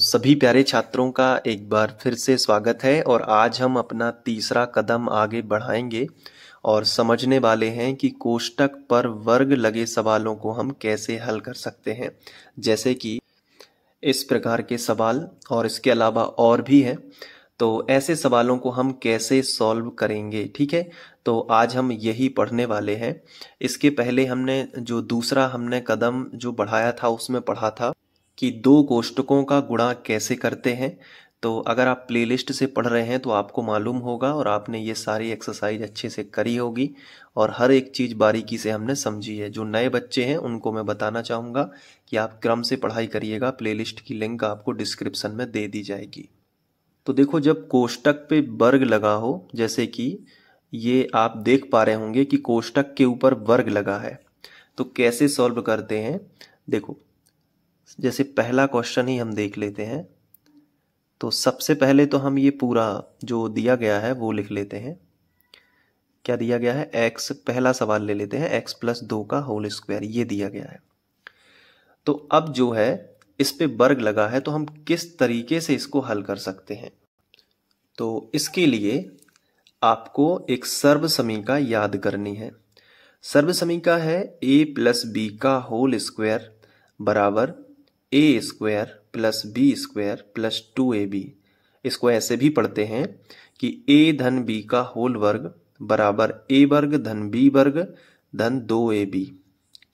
सभी प्यारे छात्रों का एक बार फिर से स्वागत है और आज हम अपना तीसरा कदम आगे बढ़ाएंगे और समझने वाले हैं कि कोष्टक पर वर्ग लगे सवालों को हम कैसे हल कर सकते हैं जैसे कि इस प्रकार के सवाल और इसके अलावा और भी हैं तो ऐसे सवालों को हम कैसे सॉल्व करेंगे ठीक है तो आज हम यही पढ़ने वाले हैं इसके पहले हमने जो दूसरा हमने कदम जो बढ़ाया था उसमें पढ़ा था कि दो कोष्टकों का गुणा कैसे करते हैं तो अगर आप प्लेलिस्ट से पढ़ रहे हैं तो आपको मालूम होगा और आपने ये सारी एक्सरसाइज अच्छे से करी होगी और हर एक चीज़ बारीकी से हमने समझी है जो नए बच्चे हैं उनको मैं बताना चाहूँगा कि आप क्रम से पढ़ाई करिएगा प्लेलिस्ट की लिंक आपको डिस्क्रिप्सन में दे दी जाएगी तो देखो जब कोष्टक पे वर्ग लगा हो जैसे कि ये आप देख पा रहे होंगे कि कोष्टक के ऊपर वर्ग लगा है तो कैसे सॉल्व करते हैं देखो जैसे पहला क्वेश्चन ही हम देख लेते हैं तो सबसे पहले तो हम ये पूरा जो दिया गया है वो लिख लेते हैं क्या दिया गया है एक्स पहला सवाल ले लेते हैं एक्स प्लस दो का होल स्क्वायर ये दिया गया है तो अब जो है इस पे वर्ग लगा है तो हम किस तरीके से इसको हल कर सकते हैं तो इसके लिए आपको एक सर्व समीका याद करनी है सर्व समीका है ए प्लस बी का होल स्क्वायर बराबर A square plus B square plus two A B इसको ऐसे भी पढ़ते हैं कि ए धन बी का होल वर्ग बराबर ए वर्ग धन बी वर्ग धन दो ए बी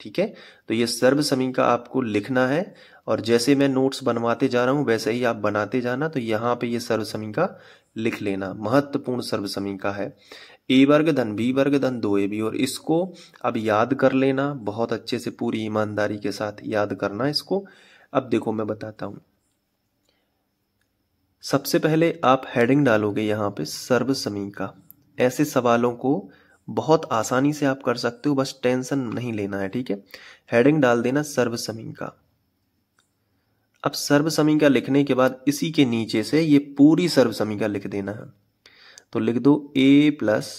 ठीक है तो ये सर्व समी का आपको लिखना है और जैसे मैं नोट्स बनवाते जा रहा हूं वैसे ही आप बनाते जाना तो यहां पे ये सर्व समी का लिख लेना महत्वपूर्ण सर्व समी का है ए वर्ग धन बी वर्ग धन दो ए बी और इसको अब याद कर लेना बहुत अच्छे से पूरी ईमानदारी के साथ याद करना इसको अब देखो मैं बताता हूं सबसे पहले आप हेडिंग डालोगे यहां पे सर्वसमी का ऐसे सवालों को बहुत आसानी से आप कर सकते हो बस टेंशन नहीं लेना है ठीक है हेडिंग डाल देना सर्वसमी का अब का लिखने के बाद इसी के नीचे से ये पूरी का लिख देना है तो लिख दो ए प्लस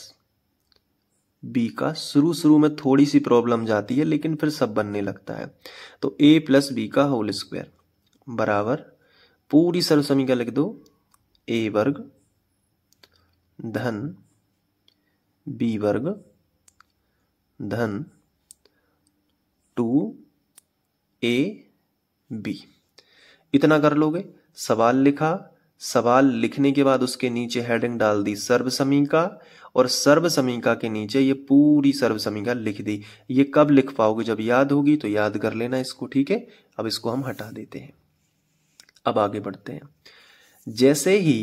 बी का शुरू शुरू में थोड़ी सी प्रॉब्लम जाती है लेकिन फिर सब बनने लगता है तो ए प्लस बी का होल स्क्वायर बराबर पूरी सर्वसमी का लिख दो ए वर्ग धन बी वर्ग धन टू ए बी इतना कर लोगे सवाल लिखा सवाल लिखने के बाद उसके नीचे हेडिंग डाल दी सर्वसमीका और सर्वसमीका के नीचे ये पूरी सर्वसमीका लिख दी ये कब लिख पाओगे जब याद होगी तो याद कर लेना इसको ठीक है अब इसको हम हटा देते हैं अब आगे बढ़ते हैं जैसे ही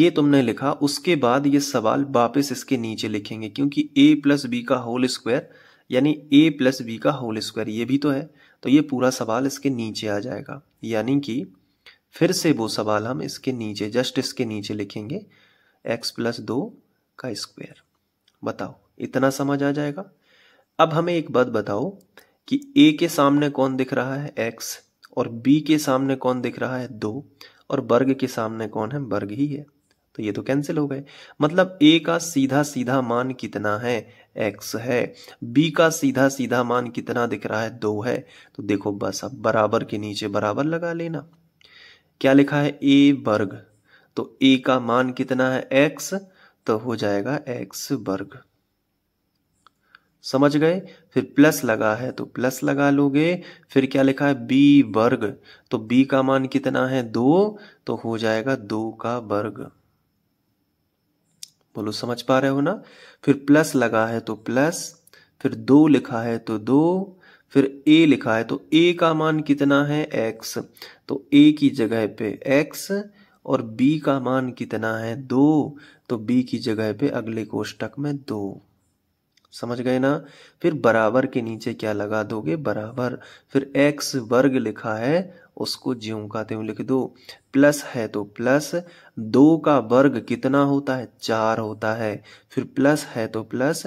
ये तुमने लिखा उसके बाद ये सवाल वापस इसके नीचे लिखेंगे क्योंकि ए प्लस बी का होल स्क्वायर यानी ए प्लस बी का होल स्क्वायर ये भी तो है तो ये पूरा सवाल इसके नीचे आ जाएगा यानी कि फिर से वो सवाल हम इसके नीचे जस्ट इसके नीचे लिखेंगे एक्स प्लस दो का स्क्वायर बताओ इतना समझ आ जाएगा अब हमें एक बात बताओ कि ए के सामने कौन दिख रहा है एक्स और बी के सामने कौन दिख रहा है दो और वर्ग के सामने कौन है वर्ग ही है तो ये तो कैंसिल हो गए मतलब ए का सीधा सीधा मान कितना है एक्स है बी का सीधा सीधा मान कितना दिख रहा है दो है तो देखो बस अब बराबर के नीचे बराबर लगा लेना क्या लिखा है ए वर्ग तो ए का मान कितना है एक्स तो हो जाएगा एक्स वर्ग समझ गए फिर प्लस लगा है तो प्लस लगा लोगे फिर क्या लिखा है बी वर्ग तो बी का मान कितना है दो तो हो जाएगा दो का वर्ग बोलो समझ पा रहे हो ना फिर प्लस लगा है तो प्लस फिर दो लिखा है तो दो फिर ए लिखा है तो ए का मान कितना है एक्स तो ए की जगह पे एक्स और बी का मान कितना है दो तो बी की जगह पे अगले कोष्टक में दो समझ गए ना फिर बराबर के नीचे क्या लगा दोगे बराबर फिर एक्स वर्ग लिखा है उसको ज्यों का त्यों लिख दो प्लस है तो प्लस दो का वर्ग कितना होता है चार होता है फिर प्लस है तो प्लस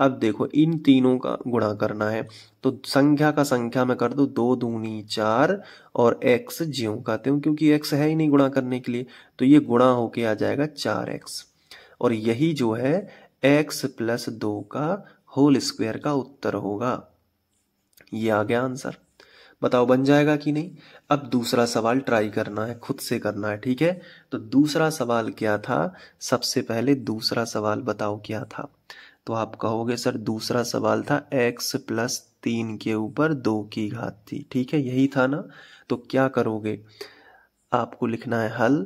अब देखो इन तीनों का गुणा करना है तो संख्या का संख्या में कर दो दो दूनी चार और एक्स ज्यों का त्यों क्योंकि एक्स है ही नहीं गुणा करने के लिए तो ये गुणा होके आ जाएगा चार एक्स और यही जो है एक्स प्लस दो का होल स्क्वायर का उत्तर होगा ये आ गया आंसर बताओ बन जाएगा कि नहीं अब दूसरा सवाल ट्राई करना है खुद से करना है ठीक है तो दूसरा सवाल क्या था सबसे पहले दूसरा सवाल बताओ क्या था तो आप कहोगे सर दूसरा सवाल था एक्स प्लस तीन के ऊपर दो की घात थी ठीक है यही था ना तो क्या करोगे आपको लिखना है हल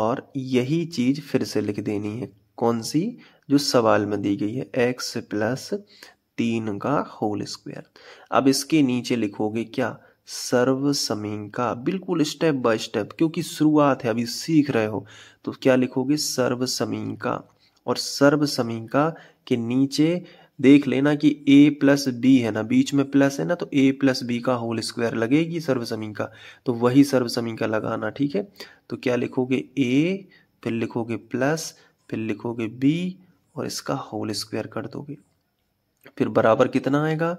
और यही चीज फिर से लिख देनी है कौन सी जो सवाल में दी गई है एक्स प्लस तीन का होल स्क्वायर अब इसके नीचे लिखोगे क्या सर्व समीन का बिल्कुल स्टेप बाय स्टेप क्योंकि शुरुआत है अभी सीख रहे हो तो क्या लिखोगे सर्व समीन का और सर्व समीन का के नीचे देख लेना कि a प्लस बी है ना बीच में प्लस है ना तो a प्लस बी का होल स्क्वायर लगेगी सर्वसमीन का तो वही सर्व का लगाना ठीक है तो क्या लिखोगे a फिर लिखोगे प्लस फिर लिखोगे b और इसका होल स्क्वायर कर दोगे फिर बराबर कितना आएगा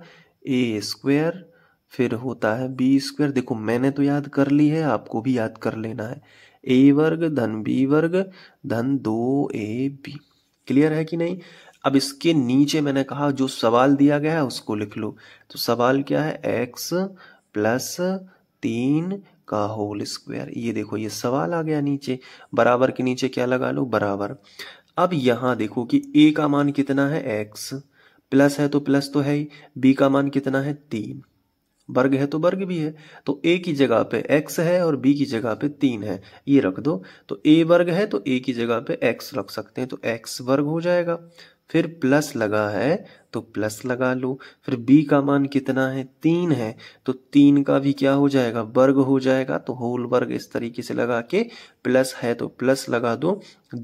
ए स्क्वायर फिर होता है बी स्क्वायर देखो मैंने तो याद कर ली है आपको भी याद कर लेना है ए वर्ग धन बी वर्ग धन दो ए बी क्लियर है कि नहीं अब इसके नीचे मैंने कहा जो सवाल दिया गया है उसको लिख लो तो सवाल क्या है एक्स प्लस तीन का होल स्क्वायर ये देखो ये सवाल आ गया नीचे बराबर के नीचे क्या लगा लो बराबर अब यहां देखो कि ए का मान कितना है एक्स प्लस है तो प्लस तो है ही बी का मान कितना है तीन वर्ग है तो वर्ग भी है तो ए की जगह पे एक्स है और बी की जगह पे तीन है ये रख दो तो ए वर्ग है तो ए की जगह पे एक्स रख सकते हैं तो एक्स वर्ग हो जाएगा फिर प्लस लगा है तो प्लस लगा लो फिर b का मान कितना है तीन है तो तीन का भी क्या हो जाएगा वर्ग हो जाएगा तो होल वर्ग इस तरीके से लगा के प्लस है तो प्लस लगा दो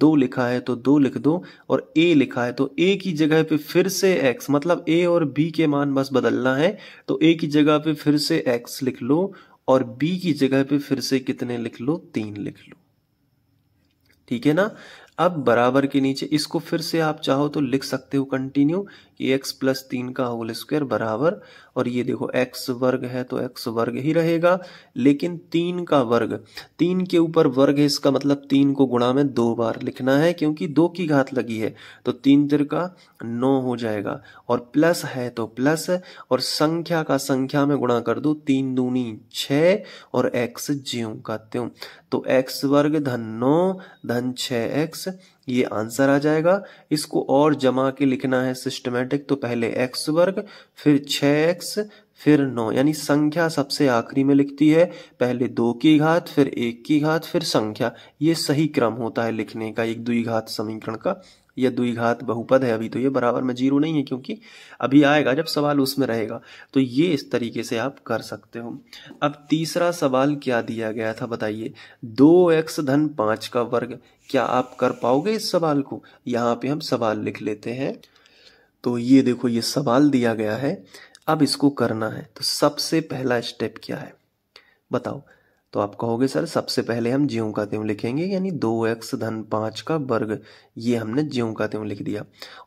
दो लिखा है तो दो लिख दो और a लिखा है तो a की जगह पे फिर से x मतलब a और b के मान बस बदलना है तो a की जगह पे फिर से x लिख लो और b की जगह पे फिर से कितने लिख लो तीन लिख लो ठीक है ना अब बराबर के नीचे इसको फिर से आप चाहो तो लिख सकते हो कंटिन्यू कि x प्लस तीन का होल स्क्वायर बराबर और ये देखो x वर्ग है तो x वर्ग ही रहेगा लेकिन तीन का वर्ग तीन के ऊपर वर्ग है इसका मतलब तीन को गुणा में दो बार लिखना है क्योंकि दो की घात लगी है तो तीन तिर का नौ हो जाएगा और प्लस है तो प्लस है और संख्या का संख्या में गुणा कर दो तीन दूनी छ और एक्स ज्यों का त्यों तो एक्स वर्ग धन नौ धन छ एक्स ये आंसर आ जाएगा इसको और जमा के लिखना है सिस्टमेटिक तो पहले एक्स वर्ग फिर छ एक्स फिर नौ यानी संख्या सबसे आखिरी में लिखती है पहले दो की घात फिर एक की घात फिर संख्या ये सही क्रम होता है लिखने का एक दुई घात समीकरण का यह दुई घात बहुपद है अभी तो ये बराबर में जीरो नहीं है क्योंकि अभी आएगा जब सवाल उसमें रहेगा तो ये इस तरीके से आप कर सकते हो अब तीसरा सवाल क्या दिया गया था बताइए दो एक्स धन पाँच का वर्ग क्या आप कर पाओगे इस सवाल को यहाँ पे हम सवाल लिख लेते हैं तो ये देखो ये सवाल दिया गया है अब इसको करना है तो सबसे पहला स्टेप क्या है बताओ तो आप कहोगे सर सबसे पहले हम ज्यों का त्यों लिखेंगे यानी दो एक्स धन पांच का वर्ग ये हमने ज्यों का त्यों लिख दिया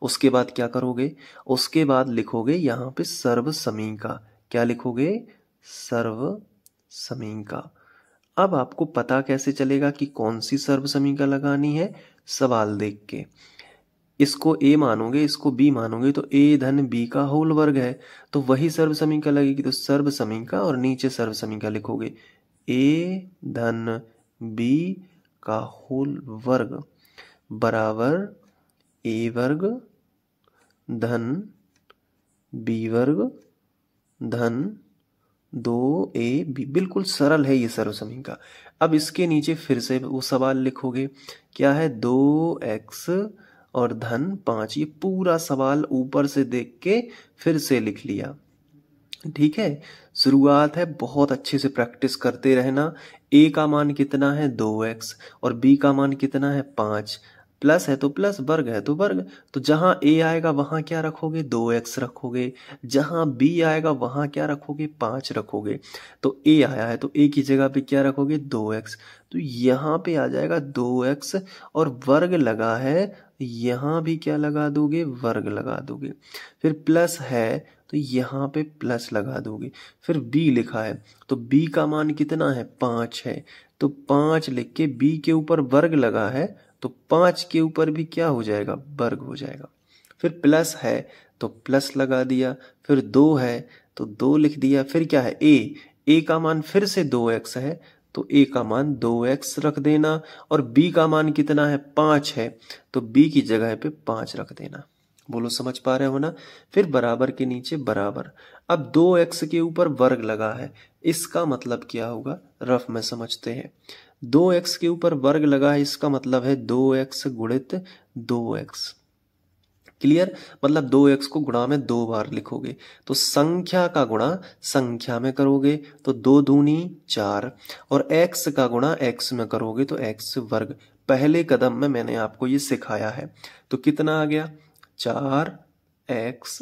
उसके बाद क्या करोगे उसके बाद लिखोगे यहाँ पे सर्व समी का क्या लिखोगे सर्व समी का अब आपको पता कैसे चलेगा कि कौन सी सर्व समी का लगानी है सवाल देख के इसको ए मानोगे इसको बी मानोगे तो ए धन बी का होल वर्ग है तो वही समी का लगेगी तो समी का और नीचे समी का लिखोगे ए धन बी का होल वर्ग बराबर ए वर्ग धन बी वर्ग धन दो ए बी बिल्कुल सरल है ये सर्व का अब इसके नीचे फिर से वो सवाल लिखोगे क्या है दो एक्स और धन पांच ये पूरा सवाल ऊपर से देख के फिर से लिख लिया ठीक है शुरुआत है बहुत अच्छे से प्रैक्टिस करते रहना ए का मान कितना है दो एक्स और बी का मान कितना है पाँच प्लस है तो प्लस वर्ग है तो वर्ग तो जहां ए आएगा वहां क्या रखोगे दो एक्स रखोगे जहां बी आएगा वहां क्या रखोगे पांच रखोगे तो ए आया है तो ए की जगह पे क्या रखोगे दो एक्स तो यहाँ पे आ जाएगा दो एक्स और वर्ग लगा है यहाँ भी क्या लगा दोगे वर्ग लगा दोगे फिर प्लस है तो यहाँ पे प्लस लगा दोगे फिर बी लिखा है तो बी का मान कितना है पाँच है तो पाँच लिख के बी के ऊपर वर्ग लगा है तो पाँच के ऊपर भी क्या हो जाएगा वर्ग हो जाएगा फिर प्लस है तो प्लस लगा दिया फिर दो है तो दो लिख दिया फिर क्या है ए ए का मान फिर से दो एक्स है तो ए का मान दो एक्स रख देना और बी का मान कितना है पाँच है तो बी की जगह पे पाँच रख देना बोलो समझ पा रहे हो ना फिर बराबर के नीचे बराबर अब दो एक्स के ऊपर वर्ग लगा है इसका मतलब क्या होगा रफ में समझते हैं दो एक्स के ऊपर वर्ग लगा है इसका मतलब है दो एक्स गुणित दो एक्स क्लियर मतलब दो एक्स को गुणा में दो बार लिखोगे तो संख्या का गुणा संख्या में करोगे तो दो दूनी चार और एक्स का गुणा एक्स में करोगे तो एक्स वर्ग पहले कदम में मैंने आपको ये सिखाया है तो कितना आ गया चार एक्स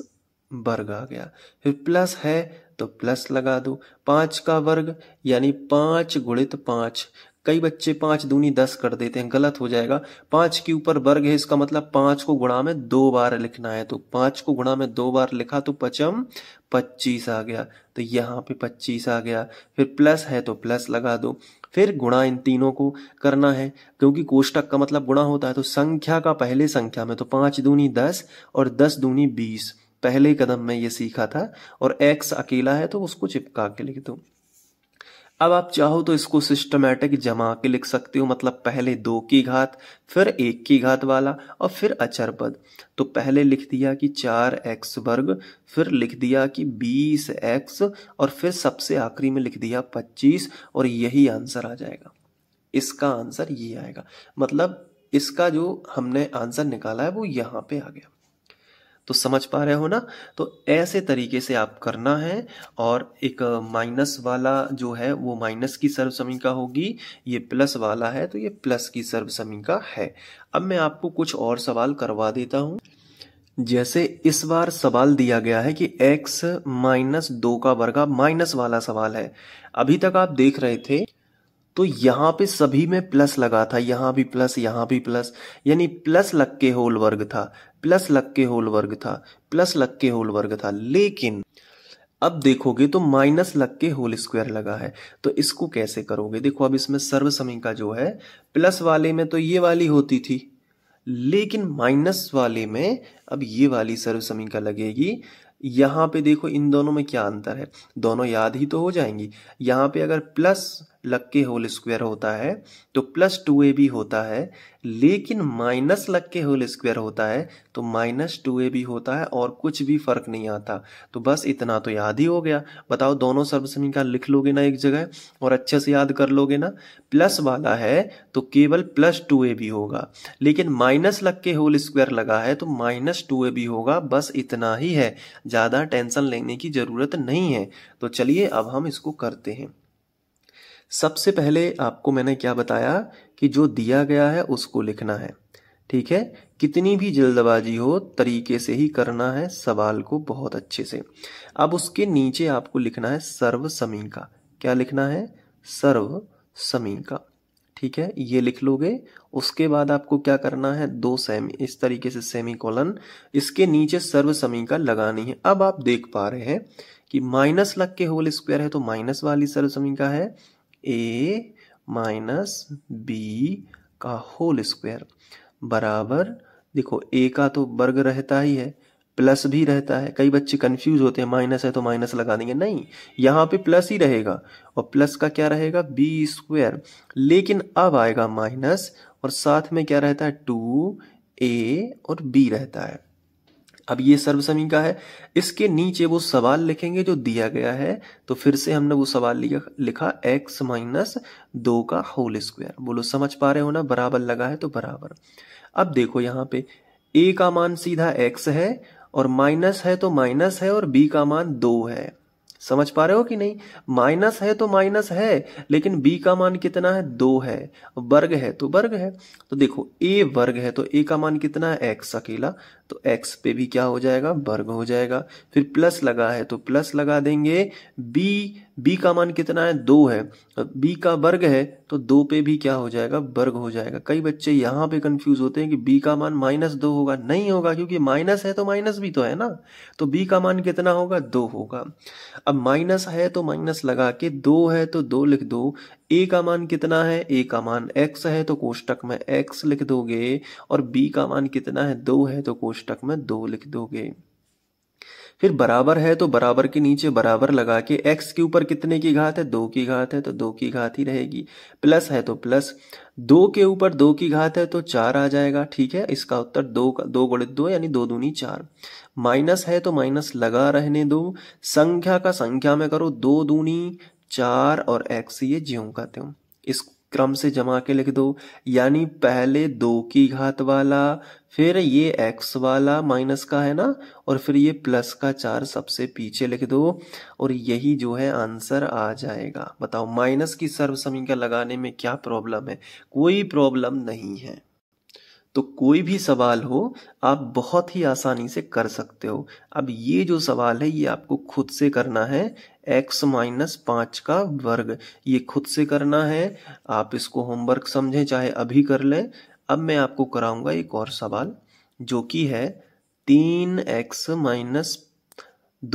वर्ग आ गया फिर प्लस है तो प्लस लगा दो पाँच का वर्ग यानी पाँच गुणित पाँच कई बच्चे पांच दूनी दस कर देते हैं गलत हो जाएगा पांच के ऊपर वर्ग है इसका मतलब पांच को गुणा में दो बार लिखना है तो पांच को गुणा में दो बार लिखा तो पचम पच्चीस आ गया तो यहाँ पे पच्चीस आ गया फिर प्लस है तो प्लस लगा दो फिर गुणा इन तीनों को करना है क्योंकि कोष्टक का मतलब गुणा होता है तो संख्या का पहले संख्या में तो पांच दूनी दस और दस दूनी बीस पहले कदम में ये सीखा था और एक्स अकेला है तो उसको चिपका के लिख दो अब आप चाहो तो इसको सिस्टमेटिक जमा के लिख सकते हो मतलब पहले दो की घात फिर एक की घात वाला और फिर अचर पद तो पहले लिख दिया कि चार एक्स वर्ग फिर लिख दिया कि बीस एक्स और फिर सबसे आखिरी में लिख दिया पच्चीस और यही आंसर आ जाएगा इसका आंसर ये आएगा मतलब इसका जो हमने आंसर निकाला है वो यहाँ पे आ गया तो समझ पा रहे हो ना तो ऐसे तरीके से आप करना है और एक माइनस वाला जो है वो माइनस की समीका होगी ये प्लस वाला है तो ये प्लस की समीका है अब मैं आपको कुछ और सवाल करवा देता हूं जैसे इस बार सवाल दिया गया है कि x माइनस दो का वर्गा माइनस वाला सवाल है अभी तक आप देख रहे थे तो यहां पे सभी में प्लस लगा था यहां भी प्लस यहां भी प्लस यानी प्लस लग के होल वर्ग था प्लस लग के होल वर्ग था प्लस लग के होल वर्ग था लेकिन अब देखोगे तो माइनस लग के होल स्क्वायर लगा है तो इसको कैसे करोगे देखो अब इसमें सर्व का जो है प्लस वाले में तो ये वाली होती थी लेकिन माइनस वाले में अब ये वाली सर्व का लगेगी यहाँ पे देखो इन दोनों में क्या अंतर है दोनों याद ही तो हो जाएंगी यहां पे अगर प्लस लग के होल स्क्वायर होता है तो प्लस टू ए भी होता है लेकिन माइनस लग के होल स्क्वायर होता है तो माइनस टू ए भी होता है और कुछ भी फर्क नहीं आता तो बस इतना तो याद ही हो गया बताओ दोनों का लिख लोगे ना एक जगह और अच्छे से याद कर लोगे ना प्लस वाला है तो केवल प्लस टू ए भी होगा लेकिन माइनस लग के होल स्क्वायर लगा है तो माइनस टू ए भी होगा बस इतना ही है ज़्यादा टेंशन लेने की ज़रूरत नहीं है तो चलिए अब हम इसको करते हैं सबसे पहले आपको मैंने क्या बताया कि जो दिया गया है उसको लिखना है ठीक है कितनी भी जल्दबाजी हो तरीके से ही करना है सवाल को बहुत अच्छे से अब उसके नीचे आपको लिखना है सर्व समी का क्या लिखना है सर्व समी का ठीक है ये लिख लोगे उसके बाद आपको क्या करना है दो सेमी इस तरीके से सेमी कॉलन इसके नीचे सर्व समी का लगानी है अब आप देख पा रहे हैं कि माइनस लग के होल स्क्वायर है तो माइनस वाली सर्व समी का है ए माइनस बी का होल स्क्वायर बराबर देखो ए का तो वर्ग रहता ही है प्लस भी रहता है कई बच्चे कंफ्यूज होते हैं माइनस है तो माइनस लगा देंगे नहीं यहाँ पे प्लस ही रहेगा और प्लस का क्या रहेगा बी स्क्वायर लेकिन अब आएगा माइनस और साथ में क्या रहता है टू ए और बी रहता है अब ये सर्वसमी का है इसके नीचे वो सवाल लिखेंगे जो दिया गया है तो फिर से हमने वो सवाल लिया लिखा एक्स माइनस दो का होल स्क्वायर बोलो समझ पा रहे हो ना बराबर लगा है तो बराबर अब देखो यहाँ पे ए का मान सीधा एक्स है और माइनस है तो माइनस है और बी का मान दो है समझ पा रहे हो कि नहीं माइनस है तो माइनस है लेकिन b का मान कितना है दो है वर्ग है तो वर्ग है तो देखो a वर्ग है तो a का मान कितना है x अकेला तो x पे भी क्या हो जाएगा वर्ग हो जाएगा फिर प्लस लगा है तो प्लस लगा देंगे b बी का मान कितना है दो है बी का वर्ग है तो दो पे भी क्या हो जाएगा वर्ग हो जाएगा कई बच्चे यहाँ पे कंफ्यूज होते हैं कि बी का मान माइनस दो होगा नहीं होगा क्योंकि माइनस है तो माइनस भी तो है ना तो बी का मान कितना होगा दो होगा अब माइनस है तो माइनस लगा के दो है तो दो लिख दो ए का मान कितना है ए का मान एक्स है तो कोष्टक में एक्स लिख दोगे और बी का मान कितना है दो है तो कोष्टक में दो लिख दोगे फिर बराबर है तो बराबर के नीचे बराबर लगा के एक्स के ऊपर कितने की घात है दो की घात है तो दो की घात ही रहेगी प्लस है तो प्लस दो के ऊपर दो की घात है तो चार आ जाएगा ठीक है इसका उत्तर दो का दो गुणित दो यानी दो दूनी चार माइनस है तो माइनस लगा रहने दो संख्या का संख्या में करो दो दूनी चार और एक्स ये ज्यों का त्यों इस क्रम से जमा के लिख दो यानी पहले दो की घात वाला फिर ये एक्स वाला माइनस का है ना और फिर ये प्लस का चार सबसे पीछे लिख दो और यही जो है आंसर आ जाएगा बताओ माइनस की सर्व समीकरण लगाने में क्या प्रॉब्लम है कोई प्रॉब्लम नहीं है तो कोई भी सवाल हो आप बहुत ही आसानी से कर सकते हो अब ये जो सवाल है ये आपको खुद से करना है x माइनस पाँच का वर्ग ये खुद से करना है आप इसको होमवर्क समझें चाहे अभी कर लें अब मैं आपको कराऊंगा एक और सवाल जो कि है तीन एक्स माइनस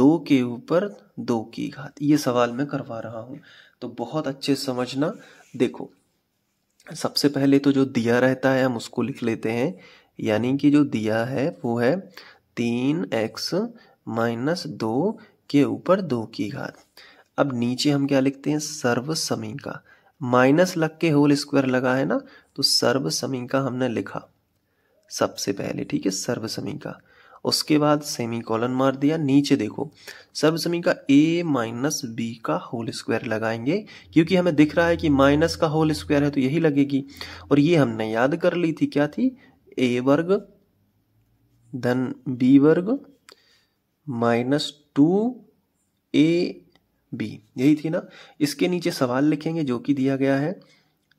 दो के ऊपर दो की घात ये सवाल मैं करवा रहा हूँ तो बहुत अच्छे समझना देखो सबसे पहले तो जो दिया रहता है हम उसको लिख लेते हैं यानी कि जो दिया है वो है तीन एक्स माइनस दो के ऊपर दो की घात अब नीचे हम क्या लिखते हैं सर्व समी का माइनस लग के होल स्क्वायर लगा है ना तो सर्व समी का हमने लिखा सबसे पहले ठीक है सर्व समी का उसके बाद सेमी कॉलन मार दिया नीचे देखो समी का ए माइनस बी का होल स्क्वायर लगाएंगे क्योंकि हमें दिख रहा है कि माइनस का होल स्क्वायर है तो यही लगेगी और ये हमने याद कर ली थी क्या थी ए वर्ग धन बी वर्ग माइनस टू ए बी यही थी ना इसके नीचे सवाल लिखेंगे जो कि दिया गया है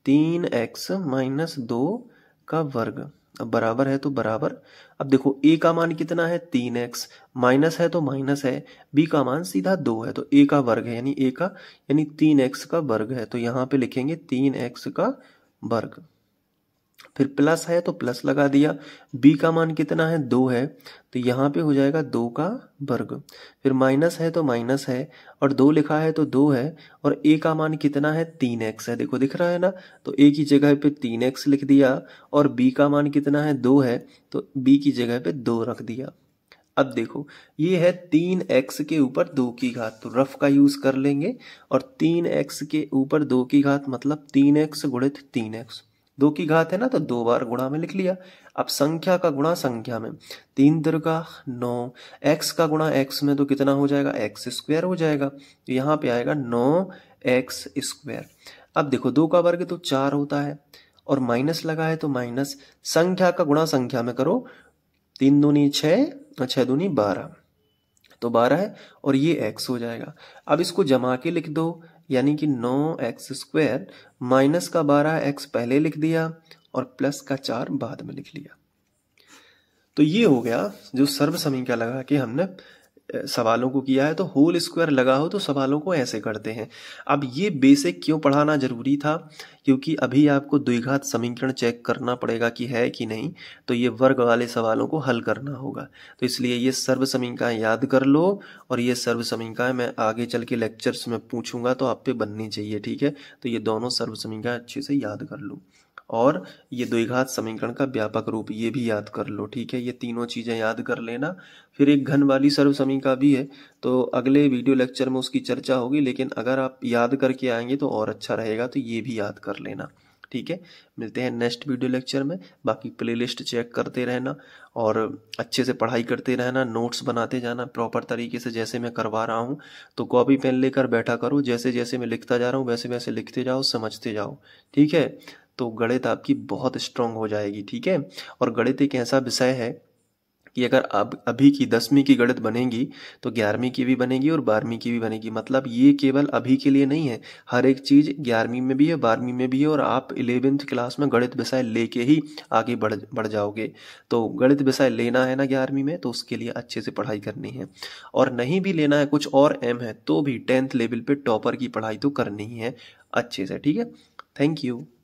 तीन एक्स माइनस दो का वर्ग अब बराबर है तो बराबर अब देखो ए का मान कितना है तीन एक्स माइनस है तो माइनस है बी का मान सीधा दो है तो ए का वर्ग है यानी ए का यानी तीन एक्स का वर्ग है तो यहां पे लिखेंगे तीन एक्स का वर्ग फिर प्लस है तो प्लस लगा दिया b का मान कितना है दो है तो यहाँ पे हो जाएगा दो का वर्ग फिर माइनस है तो माइनस है और दो लिखा है तो दो है और a का मान कितना है तीन एक्स है देखो दिख रहा है ना तो a की जगह पे तीन एक्स लिख दिया और b का मान कितना है दो है तो b की जगह पे दो रख दिया अब देखो ये है तीन एक्स के ऊपर दो की घात तो रफ का यूज कर लेंगे और तीन एक्स के ऊपर दो की घात मतलब तीन एक्स गुणित तीन एक्स दो की घात है ना तो दो बार गुणा में लिख लिया अब संख्या का गुणा संख्या में तीन दुर्गा नौ एक्स का गुणा एक्स में तो कितना हो जाएगा एक्स स्क्वायर हो जाएगा तो यहाँ पे आएगा नौ एक्स स्क्वायर अब देखो दो का वर्ग तो चार होता है और माइनस लगा है तो माइनस संख्या का गुणा संख्या में करो तीन दूनी छः तो छः दूनी बारह तो बारह है और ये एक्स हो जाएगा अब इसको जमा के लिख दो यानी कि नौ एक्स स्क्वायर माइनस का बारह एक्स पहले लिख दिया और प्लस का चार बाद में लिख लिया तो ये हो गया जो सर्व समीकरण लगा के हमने सवालों को किया है तो होल स्क्वायर लगा हो तो सवालों को ऐसे करते हैं अब ये बेसिक क्यों पढ़ाना ज़रूरी था क्योंकि अभी आपको द्विघात समीकरण चेक करना पड़ेगा कि है कि नहीं तो ये वर्ग वाले सवालों को हल करना होगा तो इसलिए ये सर्व समीकाएँ याद कर लो और ये सर्व समीकाएँ मैं आगे चल के लेक्चर्स में पूछूंगा तो आप पे बननी चाहिए ठीक है तो ये दोनों सर्व समीकाएँ अच्छे से याद कर लो और ये द्विघात समीकरण का व्यापक रूप ये भी याद कर लो ठीक है ये तीनों चीज़ें याद कर लेना फिर एक घन वाली सर्व समीका भी है तो अगले वीडियो लेक्चर में उसकी चर्चा होगी लेकिन अगर आप याद करके आएंगे तो और अच्छा रहेगा तो ये भी याद कर लेना ठीक है मिलते हैं नेक्स्ट वीडियो लेक्चर में बाकी प्लेलिस्ट चेक करते रहना और अच्छे से पढ़ाई करते रहना नोट्स बनाते जाना प्रॉपर तरीके से जैसे मैं करवा रहा हूँ तो कॉपी पेन लेकर बैठा करो जैसे जैसे मैं लिखता जा रहा हूँ वैसे वैसे लिखते जाओ समझते जाओ ठीक है तो गणित आपकी बहुत स्ट्रांग हो जाएगी ठीक है और गणित एक ऐसा विषय है कि अगर अब अभी की दसवीं की गणित बनेगी तो ग्यारहवीं की भी बनेगी और बारहवीं की भी बनेगी मतलब ये केवल अभी के लिए नहीं है हर एक चीज़ ग्यारहवीं में भी है बारहवीं में भी है और आप इलेवेंथ क्लास में गणित विषय लेके ही आगे बढ़ बढ़ जाओगे तो गणित विषय लेना है ना ग्यारहवीं में तो उसके लिए अच्छे से पढ़ाई करनी है और नहीं भी लेना है कुछ और एम है तो भी टेंथ लेवल पर टॉपर की पढ़ाई तो करनी ही है अच्छे से ठीक है थैंक यू